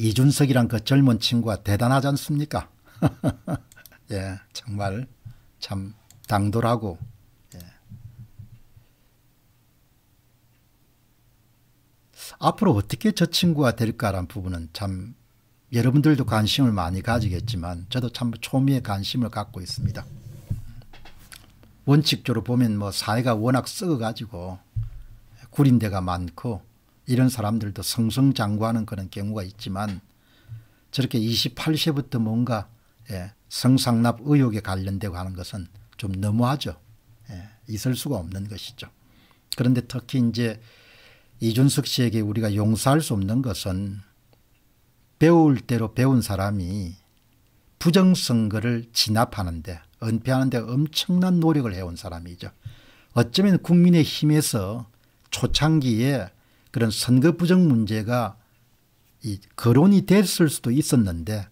이준석이란 그 젊은 친구가 대단하지 않습니까? 예, 정말 참 당돌하고 예. 앞으로 어떻게 저 친구가 될까란 부분은 참 여러분들도 관심을 많이 가지겠지만 저도 참 초미의 관심을 갖고 있습니다. 원칙적으로 보면 뭐 사회가 워낙 썩어가지고 구린 데가 많고 이런 사람들도 성성장구하는 그런 경우가 있지만 저렇게 28세부터 뭔가 예, 성상납 의혹에 관련되고 하는 것은 좀 너무하죠. 예, 있을 수가 없는 것이죠. 그런데 특히 이제 이준석 씨에게 우리가 용서할 수 없는 것은 배울 대로 배운 사람이 부정선거를 진압하는데 은폐하는데 엄청난 노력을 해온 사람이죠. 어쩌면 국민의힘에서 초창기에 그런 선거 부정 문제가 이 거론이 됐을 수도 있었는데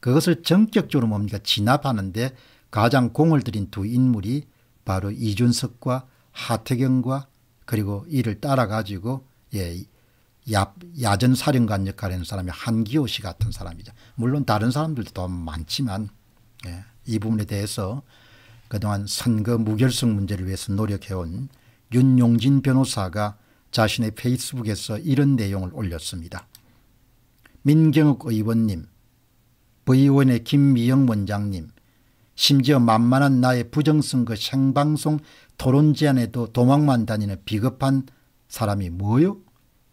그것을 전격적으로 뭡니까 진압하는데 가장 공을 들인 두 인물이 바로 이준석과 하태경과 그리고 이를 따라가지고 예, 야, 야전사령관 역할을 하는 사람이 한기호 씨 같은 사람이죠. 물론 다른 사람들도 더 많지만 예, 이 부분에 대해서 그동안 선거 무결성 문제를 위해서 노력해온 윤용진 변호사가 자신의 페이스북에서 이런 내용을 올렸습니다. 민경욱 의원님, V원의 김미영 원장님, 심지어 만만한 나의 부정선거 생방송 토론 제안에도 도망만 다니는 비겁한 사람이 뭐요?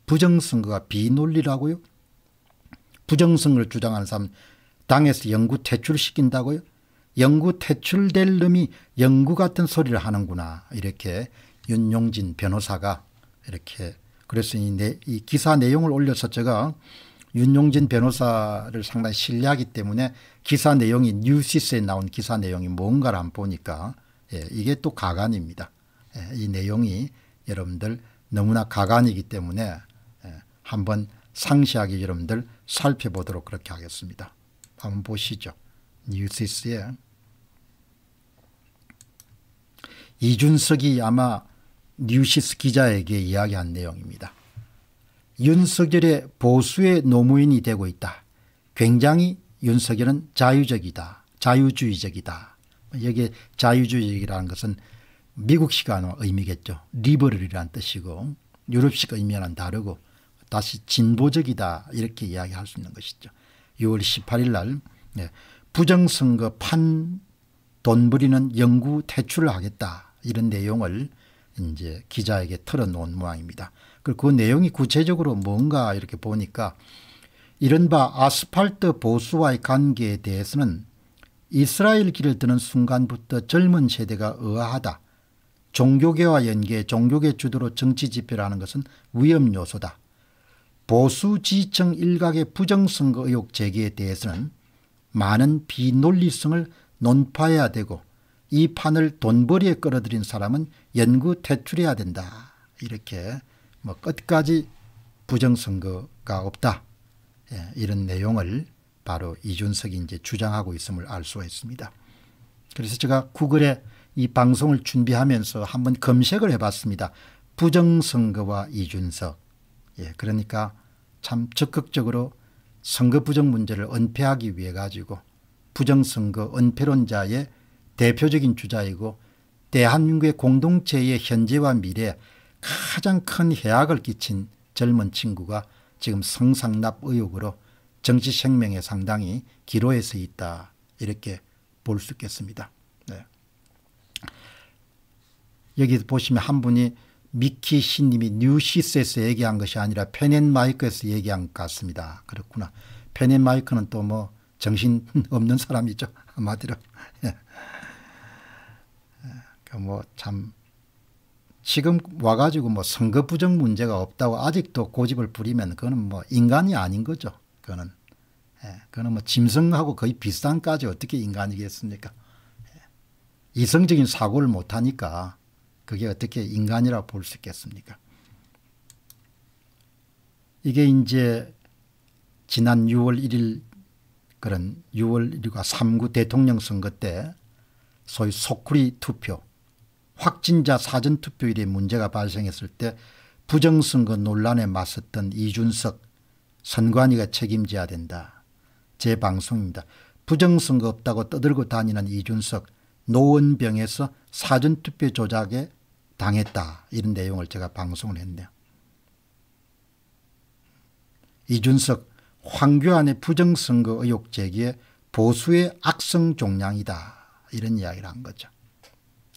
부정선거가 비논리라고요? 부정선거를 주장하는 사람 당에서 영구 퇴출시킨다고요? 영구 퇴출될 놈이 영구 같은 소리를 하는구나 이렇게 윤용진 변호사가 이렇게 그래서 이, 내, 이 기사 내용을 올려서 제가 윤용진 변호사를 상당히 신뢰하기 때문에 기사 내용이 뉴시스에 나온 기사 내용이 뭔가를 안 보니까 예, 이게 또 가관입니다. 예, 이 내용이 여러분들 너무나 가관이기 때문에 예, 한번 상시하게 여러분들 살펴보도록 그렇게 하겠습니다. 한번 보시죠. 뉴시스에 이준석이 아마 뉴시스 기자에게 이야기한 내용입니다. 윤석열의 보수의 노무인이 되고 있다. 굉장히 윤석열은 자유적이다. 자유주의적이다. 여기에 자유주의적이라는 것은 미국식 언 의미겠죠. 리버럴이라는 뜻이고 유럽식 의미와는 다르고 다시 진보적이다 이렇게 이야기할 수 있는 것이죠. 6월 18일 날 예, 부정선거 판 돈부리는 영구 퇴출을 하겠다 이런 내용을 이제 기자에게 털어놓은 모양입니다. 그리고 그 내용이 구체적으로 뭔가 이렇게 보니까 이른바 아스팔트 보수와의 관계에 대해서는 이스라엘 길을 드는 순간부터 젊은 세대가 의아하다. 종교계와 연계, 종교계 주도로 정치 집회를 는 것은 위험 요소다. 보수 지층 일각의 부정선거 의혹 제기에 대해서는 많은 비논리성을 논파해야 되고 이 판을 돈벌이에 끌어들인 사람은 연구 퇴출해야 된다. 이렇게 뭐 끝까지 부정선거가 없다. 예, 이런 내용을 바로 이준석이 이제 주장하고 있음을 알 수 있습니다. 그래서 제가 구글에 이 방송을 준비하면서 한번 검색을 해봤습니다. 부정선거와 이준석. 예, 그러니까 참 적극적으로 선거 부정 문제를 은폐하기 위해 가지고 부정선거 은폐론자의 대표적인 주자이고 대한민국의 공동체의 현재와 미래에 가장 큰 해악을 끼친 젊은 친구가 지금 성상납 의혹으로 정치 생명에 상당히 기로에 서 있다 이렇게 볼 수 있겠습니다. 네. 여기 보시면 한 분이 미키 씨님이 뉴시스에서 얘기한 것이 아니라 펜앤마이크에서 얘기한 것 같습니다. 그렇구나. 펜앤마이크는 또 뭐 정신 없는 사람이죠. 한마디로. 예. 뭐참 지금 와가지고 뭐 선거 부정 문제가 없다고 아직도 고집을 부리면 그거는 뭐 인간이 아닌 거죠. 그거는. 예, 그거는 뭐 짐승하고 거의 비슷한까지 어떻게 인간이겠습니까? 예, 이성적인 사고를 못하니까 그게 어떻게 인간이라 볼 수 있겠습니까? 이게 이제 지난 6월 1일 그런 6월 1일과 3구 대통령 선거 때 소위 소쿠리 투표 확진자 사전투표일에 문제가 발생했을 때 부정선거 논란에 맞섰던 이준석 선관위가 책임져야 된다. 제 방송입니다. 부정선거 없다고 떠들고 다니는 이준석 노원병에서 사전투표 조작에 당했다. 이런 내용을 제가 방송을 했네요. 이준석 황교안의 부정선거 의혹 제기에 보수의 악성 종량이다. 이런 이야기를 한 거죠.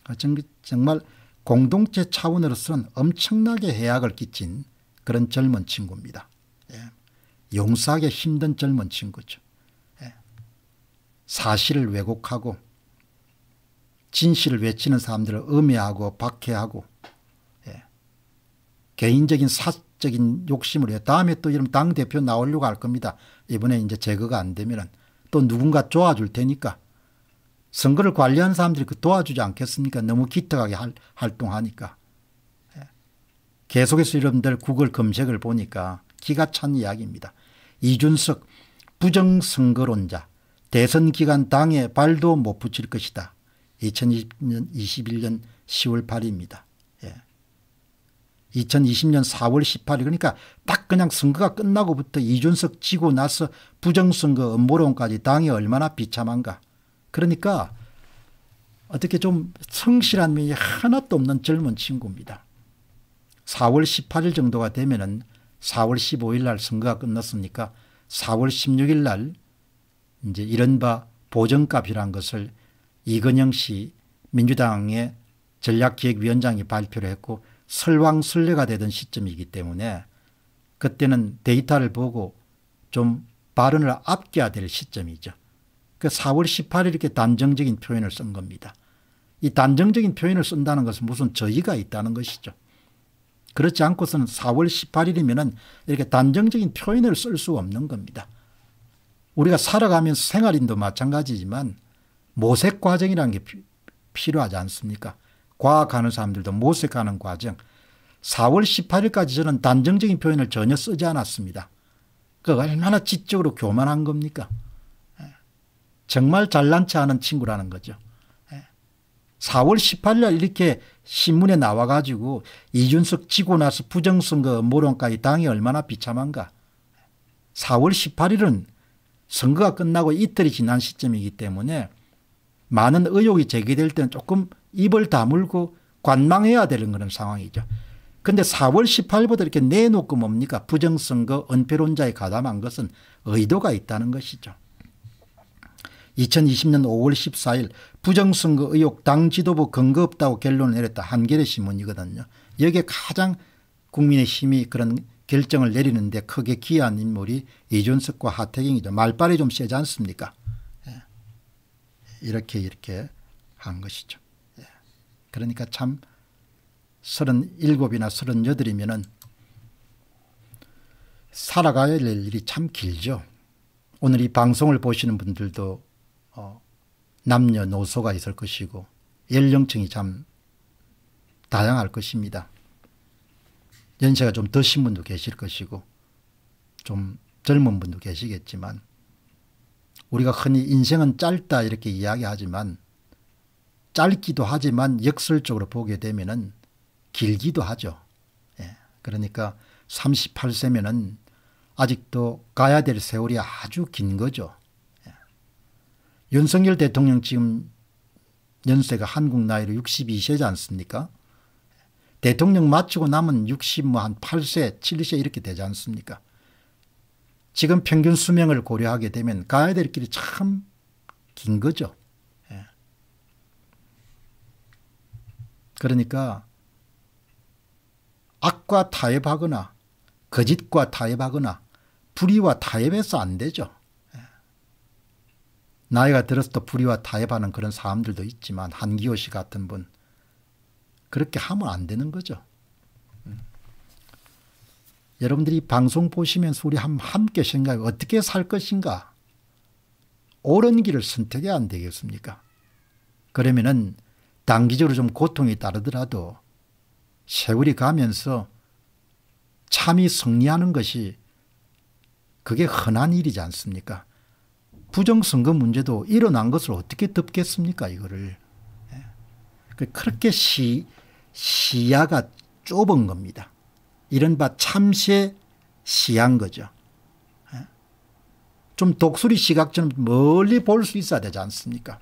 아, 정말 공동체 차원으로서는 엄청나게 해악을 끼친 그런 젊은 친구입니다. 예. 용서하기 힘든 젊은 친구죠. 예. 사실을 왜곡하고 진실을 외치는 사람들을 음해하고 박해하고 예. 개인적인 사적인 욕심으로 다음에 또 이런 당대표 나오려고 할 겁니다. 이번에 이제 제거가 안 되면 또 누군가 좋아줄 테니까 선거를 관리하는 사람들이 그 도와주지 않겠습니까? 너무 기특하게 할, 활동하니까. 예. 계속해서 여러분들 구글 검색을 보니까 기가 찬 이야기입니다. 이준석 부정선거론자 대선 기간 당에 발도 못 붙일 것이다. 2020년 21년 10월 8일입니다. 예. 2020년 4월 18일 그러니까 딱 그냥 선거가 끝나고부터 이준석 지고 나서 부정선거 음모론까지 당이 얼마나 비참한가. 그러니까 어떻게 좀 성실한 면이 하나도 없는 젊은 친구입니다. 4월 18일 정도가 되면은 4월 15일 날 선거가 끝났으니까 4월 16일 날 이제 이른바 보정값이란 것을 이건영 씨 민주당의 전략기획위원장이 발표를 했고 설왕설래가 되던 시점이기 때문에 그때는 데이터를 보고 좀 발언을 아껴야 될 시점이죠. 그 4월 18일 이렇게 단정적인 표현을 쓴 겁니다. 이 단정적인 표현을 쓴다는 것은 무슨 저의가 있다는 것이죠. 그렇지 않고서는 4월 18일이면은 이렇게 단정적인 표현을 쓸 수 없는 겁니다. 우리가 살아가면 생활인도 마찬가지지만 모색 과정이라는 게 필요하지 않습니까? 과학하는 사람들도 모색하는 과정. 4월 18일까지 저는 단정적인 표현을 전혀 쓰지 않았습니다. 그 얼마나 지적으로 교만한 겁니까? 정말 잘난 체하는 친구라는 거죠. 4월 예. 18일 이렇게 신문에 나와가지고 이준석 지고 나서 부정선거 모론까지 당이 얼마나 비참한가. 4월 18일은 선거가 끝나고 이틀이 지난 시점이기 때문에 많은 의혹이 제기될 때는 조금 입을 다물고 관망해야 되는 그런 상황이죠. 근데 4월 18일부터 이렇게 내놓고 뭡니까? 부정선거 은폐론자에 가담한 것은 의도가 있다는 것이죠. 2020년 5월 14일 부정선거 의혹 당 지도부 근거 없다고 결론을 내렸다 한겨레 신문이거든요. 여기에 가장 국민의힘이 그런 결정을 내리는데 크게 기여한 인물이 이준석과 하태경이죠. 말빨이 좀 세지 않습니까? 예. 이렇게 이렇게 한 것이죠. 예. 그러니까 참 37이나 38이면은 살아가야 될 일이 참 길죠. 오늘 이 방송을 보시는 분들도 어, 남녀노소가 있을 것이고 연령층이 참 다양할 것입니다. 연세가 좀 드신 분도 계실 것이고 좀 젊은 분도 계시겠지만 우리가 흔히 인생은 짧다 이렇게 이야기하지만 짧기도 하지만 역설적으로 보게 되면은 길기도 하죠. 예. 그러니까 38세면은 아직도 가야 될 세월이 아주 긴 거죠. 윤석열 대통령 지금 연세가 한국 나이로 62세지 않습니까? 대통령 마치고 남은 60, 뭐 한 8세, 7세 이렇게 되지 않습니까? 지금 평균 수명을 고려하게 되면 가야 될 길이 참 긴 거죠. 예. 그러니까 악과 타협하거나 거짓과 타협하거나 불의와 타협해서 안 되죠. 나이가 들어서도 불의와 타협하는 그런 사람들도 있지만 한기호 씨 같은 분 그렇게 하면 안 되는 거죠. 음. 여러분들이 방송 보시면서 우리 함께 생각해 어떻게 살 것인가 옳은 길을 선택해야 안 되겠습니까? 그러면은 단기적으로 좀 고통이 따르더라도 세월이 가면서 참이 승리하는 것이 그게 흔한 일이지 않습니까? 부정선거 문제도 일어난 것을 어떻게 덮겠습니까, 이거를. 예. 그 그렇게 시, 시야가 좁은 겁니다. 이른바 참새 시한 거죠. 예. 좀 독수리 시각처럼 멀리 볼 수 있어야 되지 않습니까?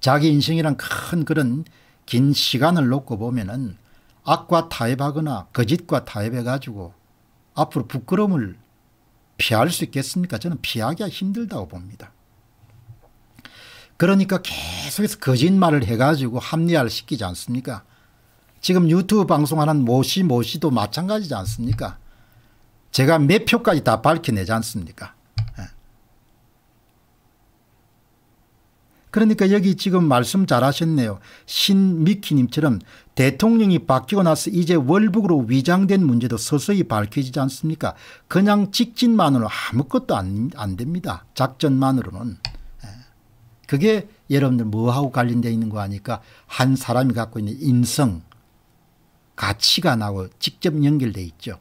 자기 인생이란 큰 그런 긴 시간을 놓고 보면은 악과 타협하거나 거짓과 타협해가지고 앞으로 부끄러움을 피할 수 있겠습니까? 저는 피하기가 힘들다고 봅니다. 그러니까 계속해서 거짓말을 해가지고 합리화를 시키지 않습니까? 지금 유튜브 방송하는 모시 모시도 마찬가지지 않습니까? 제가 몇 표까지 다 밝혀내지 않습니까? 그러니까 여기 지금 말씀 잘하셨네요. 신미키님처럼 대통령이 바뀌고 나서 이제 월북으로 위장된 문제도 서서히 밝혀지지 않습니까? 그냥 직진만으로 아무것도 안, 안 됩니다. 작전만으로는. 예. 그게 여러분들 뭐하고 관련되어 있는 거 아니까 한 사람이 갖고 있는 인성, 가치가 나고 직접 연결돼 있죠.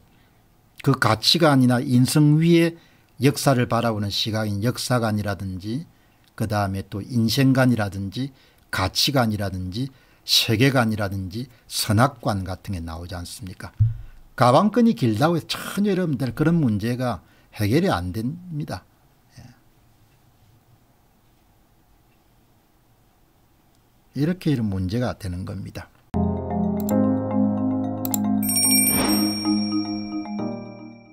그 가치관이나 인성 위에 역사를 바라보는 시각인 역사관이라든지 그 다음에 또 인생관이라든지 가치관이라든지 세계관이라든지 선악관 같은 게 나오지 않습니까? 가방끈이 길다고 해서 전혀 여러분들 그런 문제가 해결이 안 됩니다. 예. 이렇게 이런 문제가 되는 겁니다.